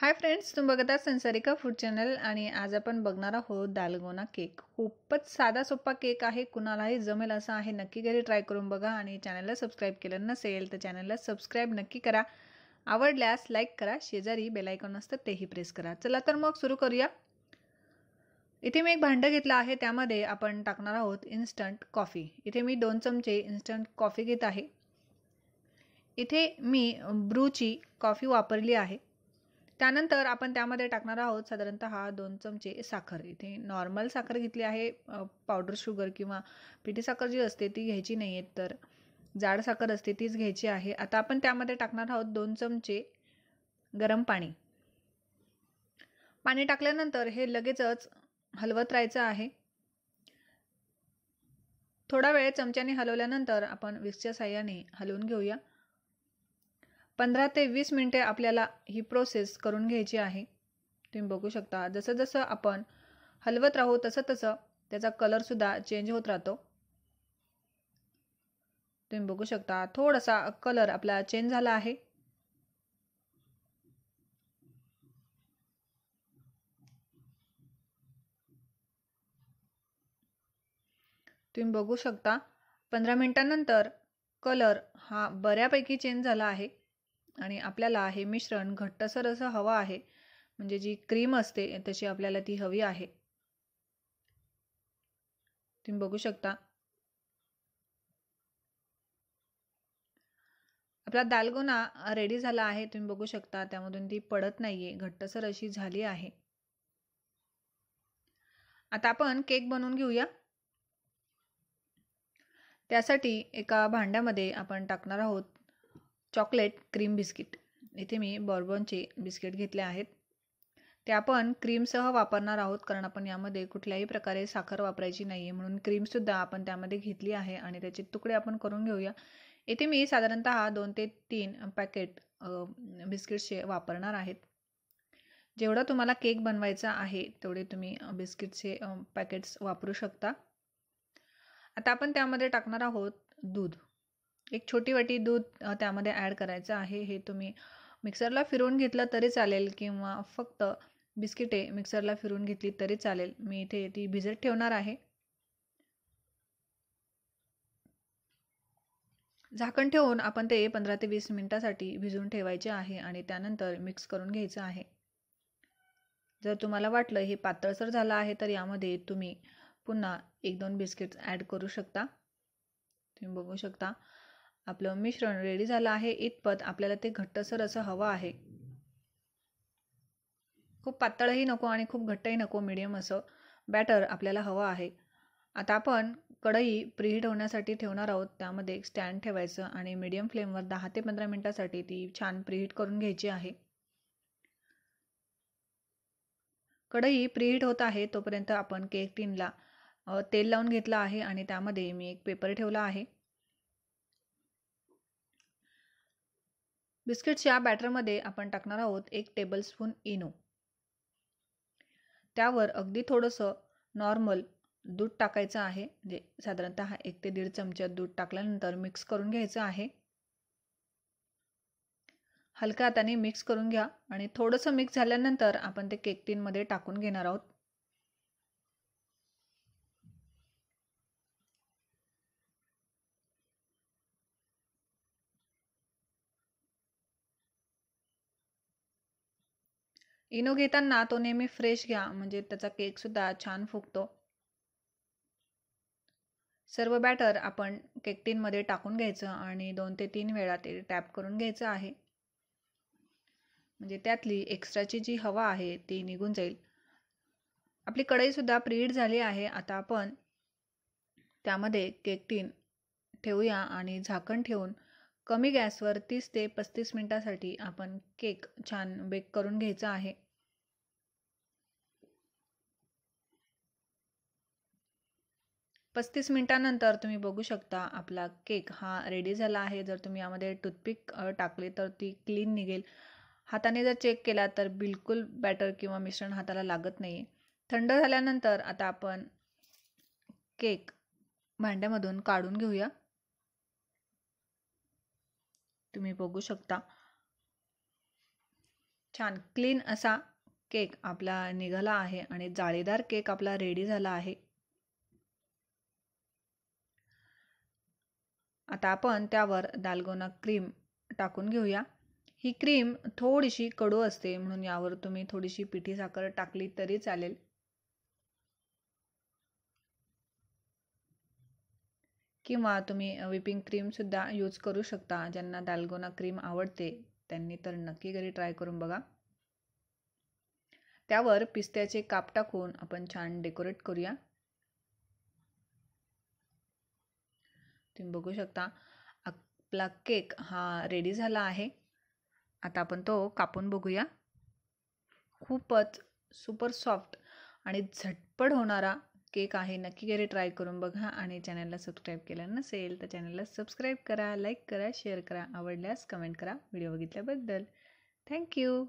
hi friends तुम्ही बघत आहात संसारिका फूड चॅनल आणि आज आपण बघणार आहोत दालगोना केक खूपच साधा सोपा केक आहे कुणालाही जमेल असा आहे नक्की घरी ट्राय करून बघा आणि चॅनलला सबस्क्राईब केलं नसेल तर चॅनलला सबस्क्राईब नक्की करा आवडल्यास लाईक करा शेजारी बेलायकॉन असतं तेही प्रेस करा चला तर मग सुरू करूया इथे मी एक भांडं घेतलं आहे त्यामध्ये आपण टाकणार आहोत इन्स्टंट कॉफी इथे मी दोन चमचे इन्स्टंट कॉफी घेत आहे इथे मी ब्रूची कॉफी वापरली आहे त्यानंतर आपण त्यामध्ये टाकणार आहोत साधारणतः दोन चमचे साखर इथे नॉर्मल साखर घेतली आहे पावडर शुगर किंवा पिठी साखर जी असते ती घ्यायची नाही आहे तर जाड साखर असते तीच घ्यायची आहे आता आपण त्यामध्ये टाकणार आहोत दोन चमचे गरम पाणी पाणी टाकल्यानंतर हे लगेचच हलवत राहायचं आहे थोडा वेळ चमच्याने हलवल्यानंतर आपण विक्सच्या साह्याने हलवून घेऊया पंधरा ते वीस मिनटे आपल्याला ही प्रोसेस करून घ्यायची आहे तुम्ही बघू शकता जसं जसं आपण हलवत राहू तसं तसं त्याचा कलरसुद्धा चेंज होत राहतो तुम्ही बघू शकता थोडासा कलर आपला चेंज झाला आहे तुम्ही बघू शकता पंधरा मिनिटांनंतर कलर हा बऱ्यापैकी चेंज झाला आहे आणि आपल्याला हे मिश्रण घट्टसर असं हवं आहे म्हणजे जी क्रीम असते तशी आपल्याला ती हवी आहे तुम्ही बघू शकता आपला दालगोना रेडी झाला आहे तुम्ही बघू शकता त्यामधून ती पडत नाहीये घट्टसर अशी झाली आहे आता आपण केक बनवून घेऊया त्यासाठी एका भांड्यामध्ये आपण टाकणार आहोत चॉकलेट क्रीम बिस्किट इथे मी बॉर्बॉनचे बिस्किट घेतले आहेत ते आपण क्रीमसह वापरणार आहोत कारण आपण यामध्ये कुठल्याही प्रकारे साखर वापरायची नाही आहे म्हणून क्रीमसुद्धा आपण त्यामध्ये घेतली आहे आणि त्याचे तुकडे आपण करून घेऊया इथे मी साधारणत दोन ते तीन पॅकेट बिस्किटचे वापरणार आहेत जेवढा तुम्हाला केक बनवायचा आहे तेवढे तुम्ही बिस्किटचे पॅकेट्स वापरू शकता आता आपण त्यामध्ये टाकणार आहोत दूध एक छोटी वाटी दूध त्यामध्ये ॲड करायचं आहे हे तुम्ही मिक्सरला फिरवून घेतलं तरी चालेल किंवा फक्त बिस्किटे मिक्सरला फिरवून घेतली तरी चालेल मी इथे ती भिजत ठेवणार आहे झाकण ठेवून आपण ते पंधरा ते वीस मिनटासाठी भिजून ठेवायचे आहे आणि त्यानंतर मिक्स करून घ्यायचं आहे जर तुम्हाला वाटलं हे पातळसर झालं आहे तर यामध्ये तुम्ही पुन्हा एक दोन बिस्किट्स ॲड करू शकता तुम्ही बघू शकता आपलं मिश्रण रेडी झालं आहे इतपत आपल्याला ते घट्टसर असं हवं आहे खूप पातळही नको आणि खूप घट्टही नको मिडियम असं बॅटर आपल्याला हवं आहे आता आपण कढई प्रिहीट होण्यासाठी ठेवणार आहोत त्यामध्ये एक स्टँड ठेवायचं आणि मीडियम फ्लेमवर दहा ते पंधरा मिनटासाठी ती छान प्रीहीट करून घ्यायची आहे कढई प्रीहीट होत आहे तोपर्यंत आपण केक टीनला तेल लावून घेतलं आहे आणि त्यामध्ये मी एक पेपर ठेवला आहे बिस्किट्सच्या बॅटरमध्ये आपण टाकणार आहोत एक टेबलस्पून इनो त्यावर अगदी थोडंसं नॉर्मल दूध टाकायचं आहे जे म्हणजे साधारणत एक ते दीड चमचा दूध टाकल्यानंतर मिक्स करून घ्यायचं आहे हलक्या हाताने मिक्स करून घ्या आणि थोडंसं मिक्स झाल्यानंतर आपण ते केक टीनमध्ये टाकून घेणार आहोत इनो घेताना तो नेहमी फ्रेश घ्या म्हणजे त्याचा केकसुद्धा छान फुगतो सर्व बॅटर आपण केक टीनमध्ये टाकून घ्यायचं आणि दोन ते तीन वेळा ते टॅप करून घ्यायचं आहे म्हणजे त्यातली एक्स्ट्राची जी हवा आहे ती निघून जाईल आपली कढईसुद्धा प्रीड झाली आहे आता आपण त्यामध्ये केक टीन ठेवूया आणि झाकण ठेवून कमी गॅसवर तीस ते पस्तीस मिनटासाठी आपण केक छान बेक करून घ्यायचा आहे पस्तीस मिनटानंतर तुम्ही बघू शकता आपला केक हा रेडी झाला आहे जर तुम्ही यामध्ये टूथपिक टाकले तर ती क्लीन निघेल हाताने जर चेक केला तर बिलकुल बॅटर किंवा मिश्रण हाताला लागत नाही थंड झाल्यानंतर आता आपण केक भांड्यामधून काढून घेऊया तुम्ही बघू शकता छान क्लीन असा केक आपला निघाला आहे आणि जाळीदार केक आपला रेडी झाला आहे आता आपण त्यावर दालगोना क्रीम टाकून घेऊया ही क्रीम थोडीशी कडू असते म्हणून यावर तुम्ही थोडीशी पिठी साखर टाकली तरी चालेल किंवा तुम्ही व्हिपिंग क्रीमसुद्धा यूज करू शकता ज्यांना दालगोना क्रीम आवडते त्यांनी तर नक्की घरी ट्राय करून बघा त्यावर पिस्त्याचे काप टाकून आपण छान डेकोरेट करूया तुम्ही बघू शकता आपला केक हा रेडी झाला आहे आता आपण तो कापून बघूया खूपच सुपर सॉफ्ट आणि झटपट होणारा केक आहे नक्की घरी ट्राय करून बघा आणि चॅनलला सबस्क्राईब केलं नसेल तर चॅनलला सबस्क्राईब करा लाईक करा शेअर करा आवडल्यास कमेंट करा व्हिडिओ बघितल्याबद्दल थँक्यू